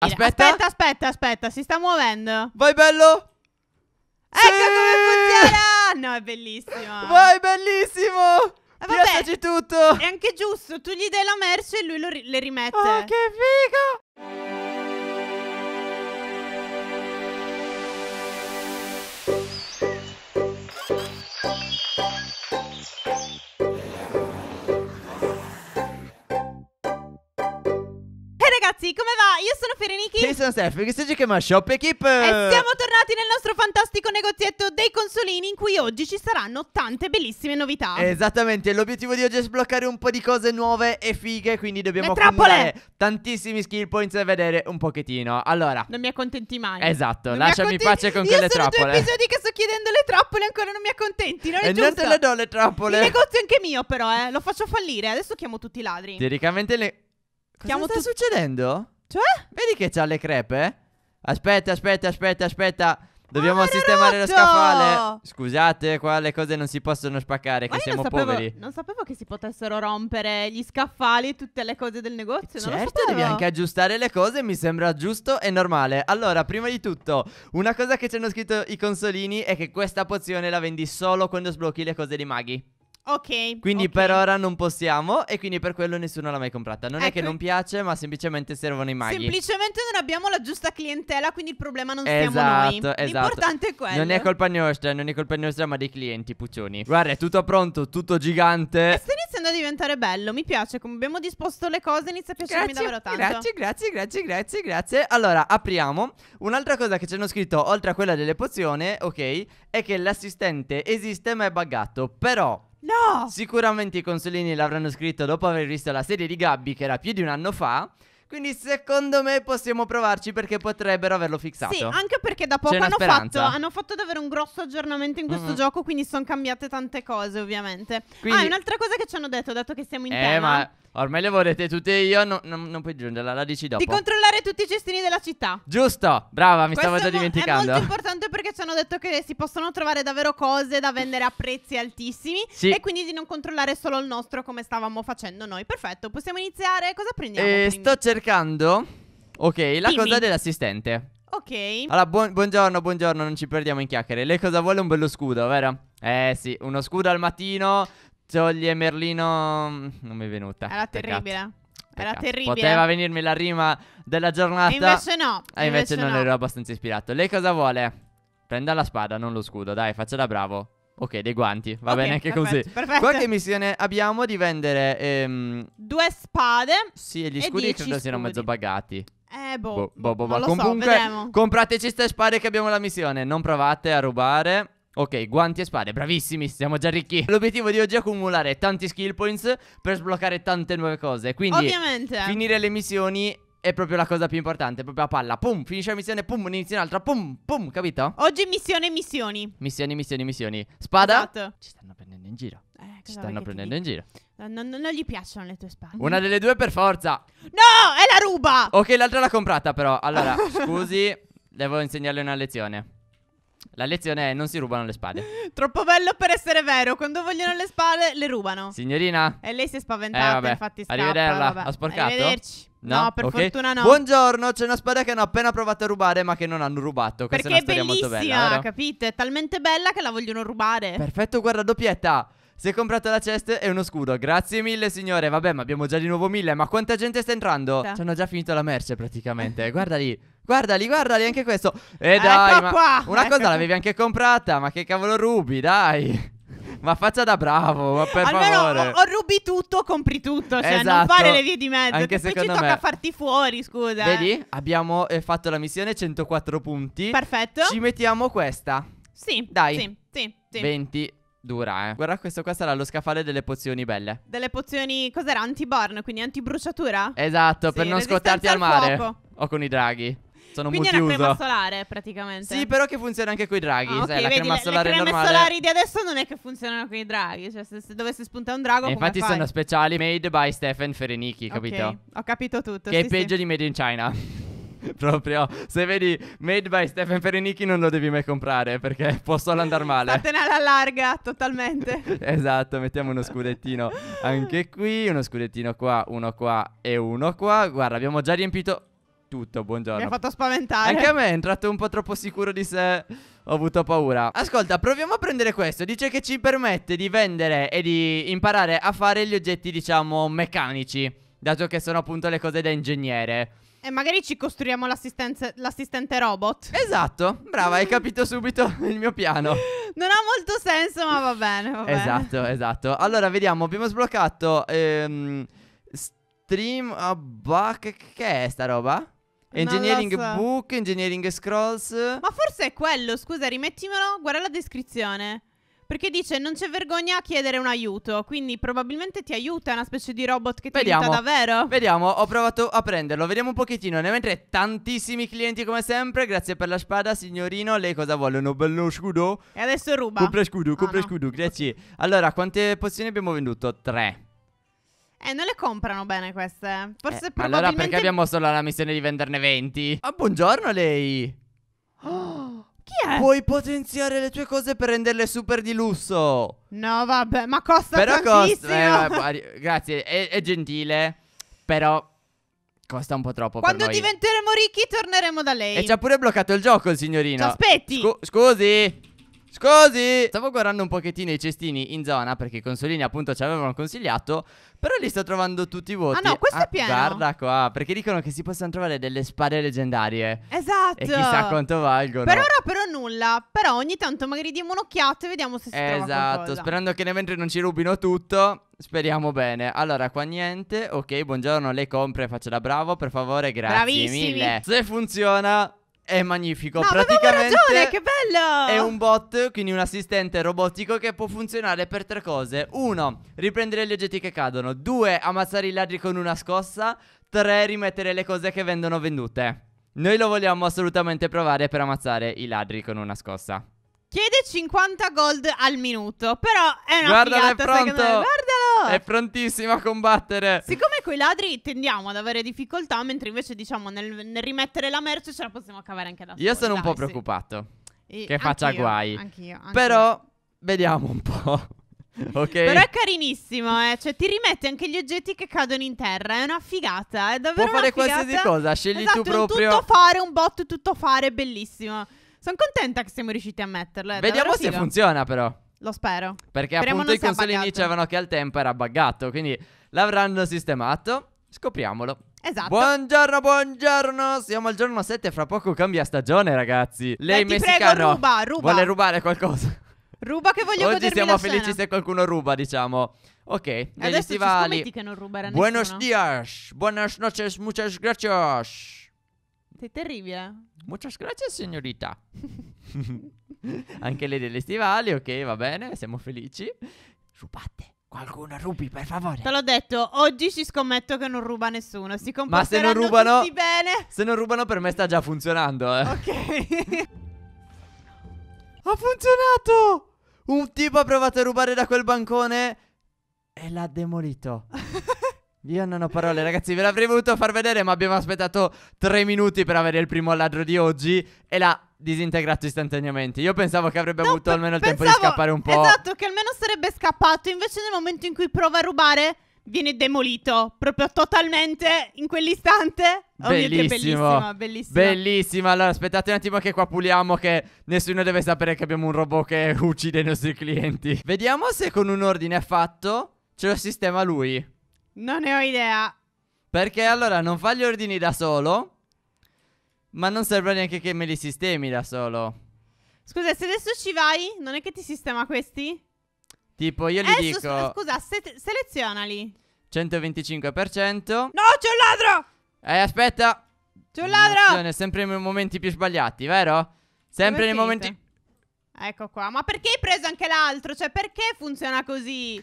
Aspetta. aspetta, aspetta, aspetta, si sta muovendo. Vai bello. Ecco sì! come funziona. No, è bellissimo. Vai bellissimo. Eh, vabbè, tutto. È anche giusto, tu gli dai la merce e lui ri le rimette. Oh, che figa. come va? Io sono Fereniki. Io sono Steph, che stai chiama Shop Equip. E siamo tornati nel nostro fantastico negozietto dei consolini in cui oggi ci saranno tante bellissime novità. Esattamente, l'obiettivo di oggi è sbloccare un po' di cose nuove e fighe, quindi dobbiamo accumulare tantissimi skill points e vedere un pochettino. Allora, non mi accontenti mai. Esatto, non lasciami pace con Io quelle trappole. Io sono due episodi che sto chiedendo le trappole ancora non mi accontenti, non è e eh, giusto. E non te le do le trappole. Il negozio è anche mio però, eh, lo faccio fallire, adesso chiamo tutti i ladri. Teoricamente le Cosa sta tu... succedendo? Cioè? Vedi che c'ha le crepe? Aspetta, aspetta, aspetta, aspetta. Dobbiamo ah, sistemare rotto! lo scaffale. Scusate, qua le cose non si possono spaccare, Ma che siamo non sapevo, poveri. Non sapevo che si potessero rompere gli scaffali e tutte le cose del negozio. certo, devi anche aggiustare le cose, mi sembra giusto e normale. Allora, prima di tutto, una cosa che ci hanno scritto i consolini è che questa pozione la vendi solo quando sblocchi le cose di maghi. Ok. Quindi okay. per ora non possiamo e quindi per quello nessuno l'ha mai comprata. Non ecco. è che ecco. non piace, ma semplicemente servono i maghi. Semplicemente non abbiamo la giusta clientela, quindi il problema non esatto, siamo noi. Esatto, esatto. L'importante è quello. Non è colpa nostra, non è colpa nostra, ma dei clienti puccioni. Guarda, è tutto pronto, tutto gigante. E sta iniziando a diventare bello, mi piace come abbiamo disposto le cose, inizia a piacermi grazie, davvero tanto. Grazie, grazie, grazie, grazie, grazie. Allora, apriamo. Un'altra cosa che ci hanno scritto oltre a quella delle pozioni, ok, è che l'assistente esiste ma è buggato, però No! Sicuramente i consolini l'avranno scritto dopo aver visto la serie di Gabby che era più di un anno fa quindi secondo me possiamo provarci perché potrebbero averlo fixato. Sì, anche perché da poco hanno fatto, hanno fatto, davvero un grosso aggiornamento in questo mm. gioco, quindi sono cambiate tante cose ovviamente. Quindi... Ah, un'altra cosa che ci hanno detto, dato che siamo in eh, tema... Ma... Ormai le volete tutte io, no, no, non puoi aggiungerla, la dici dopo. Di controllare tutti i cestini della città. Giusto, brava, mi Questo stavo già dimenticando. È molto importante perché ci hanno detto che si possono trovare davvero cose da vendere a prezzi altissimi. Sì. E quindi di non controllare solo il nostro come stavamo facendo noi. Perfetto, possiamo iniziare. Cosa prendiamo? Eh, sto cercando cercando Ok la Dimmi. cosa dell'assistente Ok Allora buon, buongiorno buongiorno non ci perdiamo in chiacchiere Lei cosa vuole un bello scudo vero? Eh sì uno scudo al mattino Toglie Merlino mm, Non mi è venuta Era terribile Era terribile. Poteva venirmi la rima della giornata. E invece no. E eh, invece, invece non no. ero abbastanza ispirato. Lei cosa vuole? Prenda la spada, non lo scudo. Dai, faccia da bravo. Ok, dei guanti, va okay, bene anche perfetto, così. Perfetto. Qualche missione abbiamo di vendere... Ehm... Due spade. Sì, e gli scudi credo siano mezzo pagati. Eh, boh. boh, boh, boh, boh. Comunque, so, comprateci queste spade che abbiamo la missione. Non provate a rubare. Ok, guanti e spade, bravissimi, siamo già ricchi. L'obiettivo di oggi è accumulare tanti skill points per sbloccare tante nuove cose. Quindi, Ovviamente. finire le missioni è proprio la cosa più importante, proprio la palla. Pum, finisce la missione, pum, inizia un'altra, pum, pum, capito? Oggi missione, missioni. Missioni, missioni, missioni. Spada. Esatto. Ci stanno prendendo in giro. Eh, Ci stanno prendendo in giro. No, no, non gli piacciono le tue spade. Una delle due per forza. No, è la ruba. Ok, l'altra l'ha comprata però. Allora, scusi, devo insegnarle una lezione. La lezione è non si rubano le spade. Troppo bello per essere vero. Quando vogliono le spade, le rubano. Signorina. E lei si è spaventata, eh, vabbè. infatti scappa. Arrivederla. Vabbè. Ha sporcato? Arrivederci. No, no per okay. fortuna no. Buongiorno, c'è una spada che hanno appena provato a rubare, ma che non hanno rubato. Questa Perché è una storia molto bella. Perché è bellissima, capite? È talmente bella che la vogliono rubare. Perfetto, guarda, doppietta. Si è comprata la chest e uno scudo. Grazie mille, signore. Vabbè, ma abbiamo già di nuovo mille. Ma quanta gente sta entrando? Ci hanno già finito la merce praticamente. guarda lì. Guardali, guardali, anche questo. E eh ecco dai, ecco ma una cosa ecco. l'avevi anche comprata, ma che cavolo rubi, dai. Ma faccia da bravo, ma per Almeno favore. Almeno rubi tutto, compri tutto, cioè esatto. non fare le vie di mezzo. Anche poi ci me. tocca farti fuori, scusa. Eh. Vedi? Abbiamo eh, fatto la missione 104 punti. Perfetto. Ci mettiamo questa. Sì. Dai. Sì, sì, sì. 20 dura, eh. Guarda, questo qua sarà lo scaffale delle pozioni belle. Delle pozioni, cos'era? Antiborn, quindi antibruciatura? Esatto, sì, per non scottarti al mare. Fuoco. O con i draghi. Sono Quindi multiuso. è una crema solare praticamente. Sì, però che funziona anche con i draghi. Ah, okay, la vedi, crema solare le, creme solari di adesso non è che funzionano con i draghi. Cioè, se, se dovesse spuntare un drago. E infatti fai? sono speciali made by Stefan Ferenichi, capito? Okay, ho capito tutto. Che sì, è peggio sì. di Made in China. Proprio, se vedi Made by Stefan Perinichi non lo devi mai comprare perché può solo andare male. Fatene alla larga, totalmente. esatto, mettiamo uno scudettino anche qui, uno scudettino qua, uno qua e uno qua. Guarda, abbiamo già riempito tutto, buongiorno. Mi ha fatto spaventare. Anche a me è entrato un po' troppo sicuro di sé. Ho avuto paura. Ascolta, proviamo a prendere questo. Dice che ci permette di vendere e di imparare a fare gli oggetti, diciamo, meccanici. Dato che sono appunto le cose da ingegnere. E eh, magari ci costruiamo l'assistente robot. Esatto, brava, hai capito subito il mio piano. Non ha molto senso, ma va bene. Va esatto, bene. esatto. Allora, vediamo, abbiamo sbloccato... Ehm, stream... Uh, che, che è sta roba? Engineering so. book, engineering scrolls. Ma forse è quello, scusa, rimettimelo, guarda la descrizione. Perché dice non c'è vergogna a chiedere un aiuto, quindi probabilmente ti aiuta, è una specie di robot che ti vediamo, aiuta davvero. Vediamo, ho provato a prenderlo, vediamo un pochettino. Ne mentre tantissimi clienti come sempre, grazie per la spada, signorino. Lei cosa vuole? Un bello scudo? E adesso ruba. Compra scudo, compra ah, no. scudo, grazie. Allora, quante pozioni abbiamo venduto? Tre. Eh, non le comprano bene queste. Forse eh, probabilmente... Allora perché abbiamo solo la missione di venderne 20? Ah, buongiorno lei. Oh. Chi è? Puoi potenziare le tue cose per renderle super di lusso. No, vabbè, ma costa però tantissimo. Costa, eh, vabbè, grazie, è, è, gentile, però costa un po' troppo Quando diventeremo ricchi torneremo da lei. E ci ha pure bloccato il gioco il signorino. Ci aspetti. Scu scusi. Scusi! Stavo guardando un pochettino i cestini in zona perché i consolini appunto ci avevano consigliato. Però li sto trovando tutti vuoti. Ah no, questo ah, è pieno. Guarda qua, perché dicono che si possono trovare delle spade leggendarie. Esatto. E chissà quanto valgono. Per ora però nulla. Però ogni tanto magari diamo un'occhiata e vediamo se si esatto, Esatto, sperando che nel mentre non ci rubino tutto. Speriamo bene. Allora, qua niente. Ok, buongiorno, le compre, faccio da bravo, per favore, grazie Bravissimi. mille. Se funziona è magnifico, no, praticamente ragione, che bello! È un bot, quindi un assistente robotico che può funzionare per tre cose. Uno, riprendere gli oggetti che cadono. Due, ammazzare i ladri con una scossa. Tre, rimettere le cose che vendono vendute. Noi lo vogliamo assolutamente provare per ammazzare i ladri con una scossa. Chiede 50 gold al minuto, però è una Guardalo, figata, è pronto. Guardalo! È prontissimo a combattere. Siccome coi ladri tendiamo ad avere difficoltà, mentre invece diciamo nel, nel rimettere la merce ce la possiamo cavare anche da soli. Io sono un po' sì. preoccupato e che faccia guai. Anch'io, anch'io. Però vediamo un po'. Okay. Però è carinissimo, eh. Cioè, ti rimette anche gli oggetti che cadono in terra. È una figata. È davvero Può fare qualsiasi cosa. Scegli esatto, tu proprio. Un tutto fare, un bot tutto fare, bellissimo. Sono contenta che siamo riusciti a metterlo. Eh, Vediamo se figo. funziona però. Lo spero. Perché Speriamo appunto i sia consolini dicevano che al tempo era buggato, quindi l'avranno sistemato. Scopriamolo. Esatto. Buongiorno, buongiorno. Siamo al giorno 7, fra poco cambia stagione, ragazzi. Lei ti prego, messicano ruba, ruba. vuole rubare qualcosa. Ruba che voglio Oggi godermi siamo la felici scena. se qualcuno ruba, diciamo. Ok, negli Adesso ci stivali. scommetti che non ruberà nessuno. Buenos dias, buenas noches, muchas gracias. Sei terribile. Muchas gracias, signorita. Anche lei delle stivali, ok, va bene, siamo felici. Rubate. Qualcuno rubi, per favore. Te l'ho detto, oggi ci scommetto che non ruba nessuno. Si Ma se non rubano, tutti bene. Se non rubano, per me sta già funzionando. Eh. Ok. ha funzionato! Un tipo ha provato a rubare da quel bancone e l'ha demolito. Io non ho parole, ragazzi, ve l'avrei voluto far vedere, ma abbiamo aspettato tre minuti per avere il primo ladro di oggi e l'ha disintegrato istantaneamente. Io pensavo che avrebbe no, avuto almeno il tempo di scappare un po'. Esatto, che almeno sarebbe scappato, invece nel momento in cui prova a rubare viene demolito proprio totalmente in quell'istante. Oh bellissimo. bellissimo, bellissima. Bellissima. Allora, aspettate un attimo che qua puliamo che nessuno deve sapere che abbiamo un robot che uccide i nostri clienti. Vediamo se con un ordine fatto ce lo sistema lui. Non ne ho idea. Perché allora non fa gli ordini da solo. Ma non serve neanche che me li sistemi da solo. Scusa, se adesso ci vai, non è che ti sistema questi? Tipo, io gli eh, dico. scusa, se selezionali. 125%. No, c'è un ladro! Eh, aspetta. C'è un ladro! Sono Sempre nei momenti più sbagliati, vero? Sempre Dove nei momenti. Ecco qua. Ma perché hai preso anche l'altro? Cioè, perché funziona così?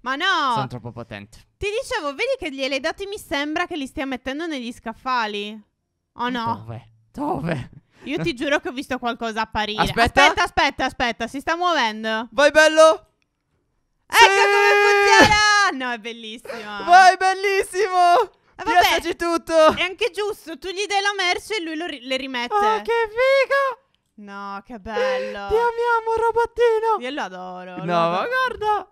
Ma no! Sono troppo potente. Ti dicevo, vedi che gliele hai date mi sembra che li stia mettendo negli scaffali. O no. Dove? Dove? Io ti giuro che ho visto qualcosa apparire. Aspetta, aspetta, aspetta, aspetta. si sta muovendo. Vai bello. Ecco sì! come funziona! No, è bellissimo. Vai bellissimo. Eh, Piattaci tutto. È anche giusto, tu gli dai la merce e lui ri le rimette. Oh, che figa! No, che bello. Ti amiamo, robottino. Io lo adoro. No, lo adoro. ma guarda.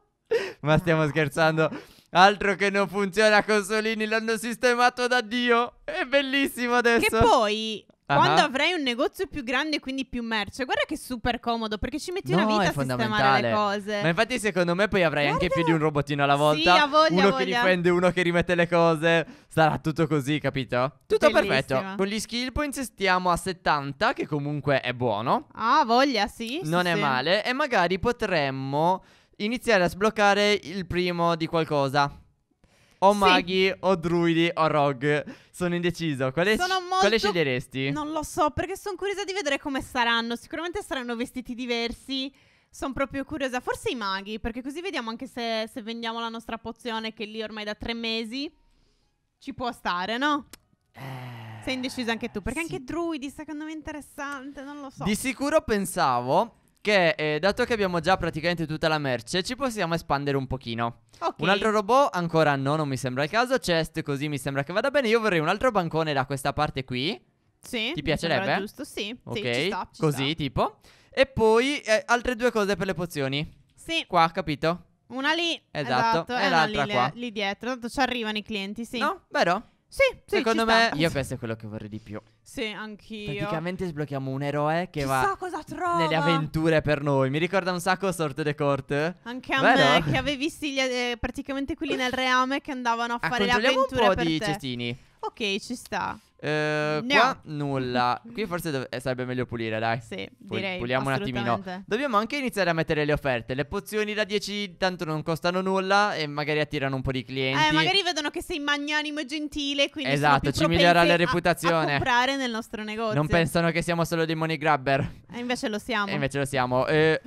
Ma stiamo scherzando. Altro che non funziona Consolini, l'hanno sistemato da Dio. È bellissimo adesso. Che poi Ah. Quando avrai un negozio più grande e quindi più merce, guarda che super comodo perché ci metti no, una vita a sistemare le cose. Ma infatti, secondo me, poi avrai guarda. anche più di un robotino alla volta. Sì, a voglia, uno a voglia. che difende, uno che rimette le cose. Sarà tutto così, capito? Tutto Bellissima. perfetto. Con gli skill points stiamo a 70, che comunque è buono. Ah, voglia, sì. Non sì, è sì. male. E magari potremmo iniziare a sbloccare il primo di qualcosa. O sì. maghi, o druidi, o rogue. Sono indeciso. Quale, sono molto... quale sceglieresti? Non lo so, perché sono curiosa di vedere come saranno. Sicuramente saranno vestiti diversi. Sono proprio curiosa. Forse i maghi, perché così vediamo anche se, se vendiamo la nostra pozione, che è lì ormai da tre mesi ci può stare, no? Eh, Sei indecisa anche tu, perché sì. anche druidi secondo me è interessante, non lo so. Di sicuro pensavo che eh, dato che abbiamo già praticamente tutta la merce, ci possiamo espandere un pochino. Okay. Un altro robot, ancora no, non mi sembra il caso. Chest, così mi sembra che vada bene. Io vorrei un altro bancone da questa parte qui. Sì. Ti piacerebbe? Giusto, sì. Ok, sì, ci sta, ci così sta. tipo. E poi eh, altre due cose per le pozioni. Sì. Qua, capito? Una lì. Esatto. esatto e eh, l'altra lì, qua. Lì dietro. Tanto ci arrivano i clienti, sì. No, vero? Sì, sì, Secondo ci me, sta. io questo è quello che vorrei di più. Sì, anch'io. Praticamente sblocchiamo un eroe che Chissà va cosa trova. nelle avventure per noi. Mi ricorda un sacco Sorte de Corte. Anche a Vero? me, che avevi gli, eh, praticamente quelli nel reame che andavano a, a ah, fare le avventure un po' per di te. cestini. Ok, ci sta. Eh, no. Qua nulla. Qui forse dov- eh, sarebbe meglio pulire, dai. Sì, Pul- direi. Puliamo un attimino. Dobbiamo anche iniziare a mettere le offerte. Le pozioni da 10 tanto non costano nulla e magari attirano un po' di clienti. Eh, magari vedono che sei magnanimo e gentile, quindi Esatto, ci migliora la reputazione. A, a comprare nel nostro negozio. Non pensano che siamo solo dei money grabber. E eh, invece lo siamo. E invece lo siamo. Eh...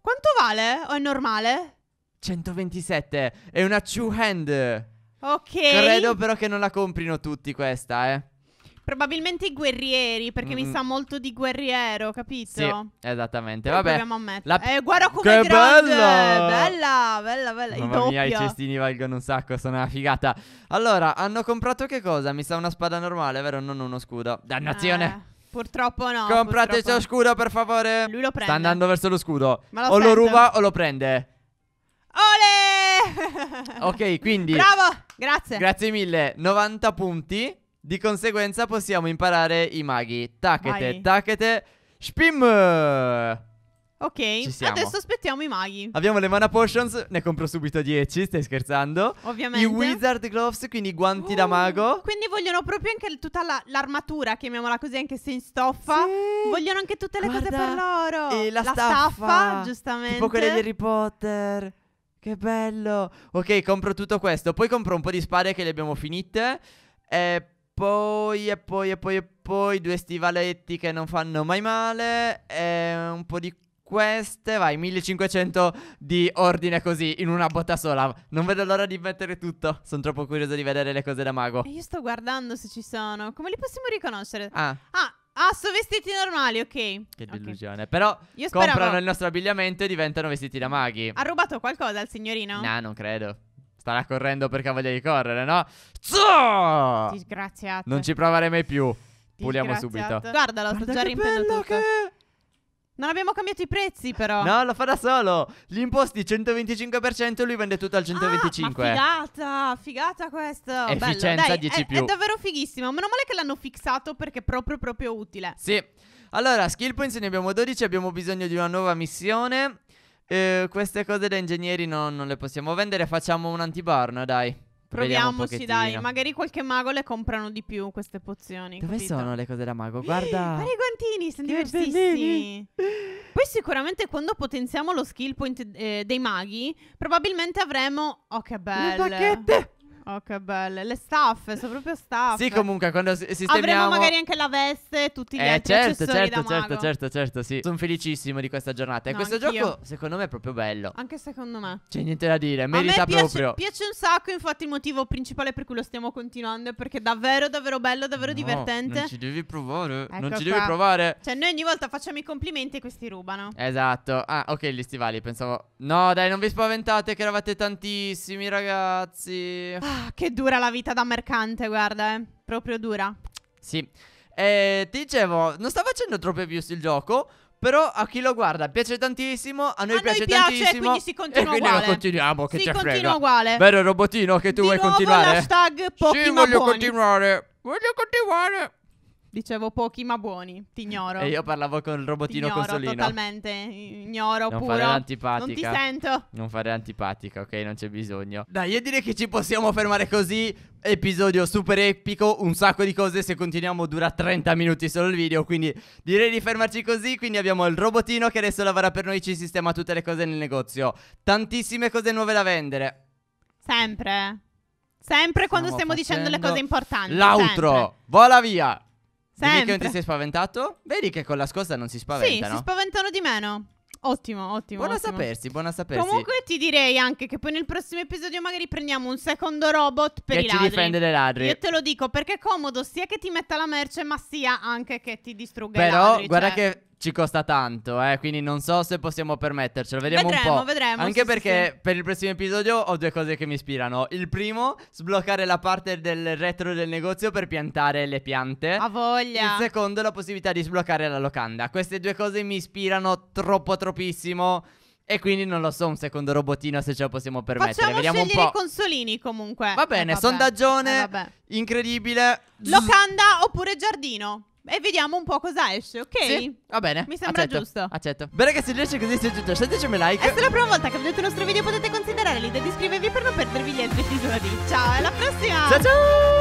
Quanto vale? O è normale? 127. È una two hand. Ok. Credo però che non la comprino tutti questa, eh. Probabilmente i guerrieri, perché Mm. mi sa molto di guerriero, capito? Sì, esattamente. Vabbè. Proviamo a mettere. La- Eh, guarda come Che grande! bella! Bella, bella, bella. Mamma mia, i doppia. cestini valgono un sacco, sono una figata. Allora, hanno comprato che cosa? Mi sa una spada normale, vero? Non uno scudo. Dannazione! Eh, purtroppo no. Comprate purtroppo. questo scudo, per favore. Lui lo prende. Sta andando verso lo scudo. Ma lo o lo sento. ruba o lo prende. Ole! Ok, quindi Bravo! Grazie. Grazie mille. 90 punti. Di conseguenza possiamo imparare i maghi. Tacchete, Vai. tacchete. Spim. Ok, adesso aspettiamo i maghi. Abbiamo le mana potions, ne compro subito 10, stai scherzando? Ovviamente. I wizard gloves, quindi guanti uh, da mago. Quindi vogliono proprio anche tutta la, l'armatura, chiamiamola così, anche se in stoffa. Sì. Vogliono anche tutte le Guarda, cose per loro. E la, la staffa, staffa, giustamente. Tipo quelle di Harry Potter. Che bello. Ok, compro tutto questo. Poi compro un po' di spade che le abbiamo finite. E poi, e poi, e poi, e poi due stivaletti che non fanno mai male. E un po' di queste. Vai, 1500 di ordine così, in una botta sola. Non vedo l'ora di mettere tutto. Sono troppo curioso di vedere le cose da mago. Io sto guardando se ci sono. Come li possiamo riconoscere? Ah. Ah, Ah, sono vestiti normali, ok. Che delusione. Okay. Però Io comprano il nostro abbigliamento e diventano vestiti da maghi. Ha rubato qualcosa il signorino? No, nah, non credo. Starà correndo perché ha voglia di correre, no? Disgraziato. Non ci provare mai più. Puliamo subito. Guardalo, Guarda sto già riempendo tutto. Che... Non abbiamo cambiato i prezzi, però. No, lo fa da solo. Gli imposti 125%, lui vende tutto al 125%. Ah, figata, figata questa. Efficienza Bello, dai, 10 è, più. È davvero fighissimo. Meno male che l'hanno fissato perché è proprio, proprio utile. Sì. Allora, skill points ne abbiamo 12. Abbiamo bisogno di una nuova missione. Eh, queste cose da ingegneri no, non le possiamo vendere. Facciamo un antibarno, dai. Proviamoci, dai. Magari qualche mago le comprano di più queste pozioni. Dove capito? sono le cose da mago? Guarda. Guarda i guantini, sono diversissimi. Poi sicuramente quando potenziamo lo skill point eh, dei maghi, probabilmente avremo... Oh, che bello. Le bacchette! Oh, che belle. Le staffe, sono proprio staffe. Sì, comunque, quando sistemiamo... Avremo magari anche la veste e tutti gli eh, altri certo, accessori certo, certo, certo, certo, sì. Sono felicissimo di questa giornata. E no, questo anch'io. gioco, secondo me, è proprio bello. Anche secondo me. C'è niente da dire, merita A me piace, piace un sacco, infatti il motivo principale per cui lo stiamo continuando è perché è davvero, davvero bello, davvero no, divertente. non ci devi provare, ecco non ci qua. devi provare. Cioè, noi ogni volta facciamo i complimenti e questi rubano. Esatto. Ah, ok, gli stivali, pensavo... No, dai, non vi spaventate che eravate tantissimi, ragazzi. Ah. Ah, che dura la vita da mercante, guarda, eh. Proprio dura. Sì. Eh, ti dicevo, non sta facendo troppe views il gioco. Però a chi lo guarda piace tantissimo, a noi a piace, noi piace tantissimo. quindi si continua e uguale. continuiamo che si continua frega. uguale. Vero robotino che tu Di vuoi nuovo continuare? hashtag Pokemon. Sì, voglio buoni. continuare. Voglio continuare. Dicevo pochi ma buoni, ti ignoro. E io parlavo con il robotino ti ignoro, consolino. totalmente, ignoro non puro. Non fare antipatica. Non ti sento. Non fare antipatica, ok? Non c'è bisogno. Dai, io direi che ci possiamo fermare così. Episodio super epico, un sacco di cose. Se continuiamo dura 30 minuti solo il video, quindi direi di fermarci così. Quindi abbiamo il robotino che adesso lavora per noi, ci sistema tutte le cose nel negozio. Tantissime cose nuove da vendere. Sempre. Sempre quando stiamo, stiamo dicendo le cose importanti. L'altro, vola via. Sempre. Dimmi che non ti sei spaventato? Vedi che con la scossa non si spaventano. Sì, si spaventano di meno. Ottimo, ottimo. Buona ottimo. sapersi, buona sapersi. Comunque ti direi anche che poi nel prossimo episodio magari prendiamo un secondo robot per che i ladri. Che ci difende dai ladri. Io te lo dico perché è comodo sia che ti metta la merce ma sia anche che ti distrugga Però, i ladri. Però guarda cioè. che ci costa tanto, eh, quindi non so se possiamo permettercelo. Vediamo vedremo, un po'. Vedremo, Anche sì, perché sì, per il prossimo episodio ho due cose che mi ispirano. Il primo, sbloccare la parte del retro del negozio per piantare le piante. A voglia. Il secondo, la possibilità di sbloccare la locanda. Queste due cose mi ispirano troppo troppissimo. E quindi non lo so, un secondo robotino se ce lo possiamo permettere. Facciamo Vediamo un po'. i consolini comunque. Va bene, eh, sondagione eh, incredibile. Locanda oppure giardino? e vediamo un po' cosa esce, ok? Sì, va bene. Mi sembra accetto, giusto. Accetto. Bene, ragazzi, se riesce così. Se giusto, giunto, un like. E se è la prima volta che vedete il nostro video potete considerare l'idea di iscrivervi per non perdervi gli altri episodi. Ciao, alla prossima! Ciao ciao!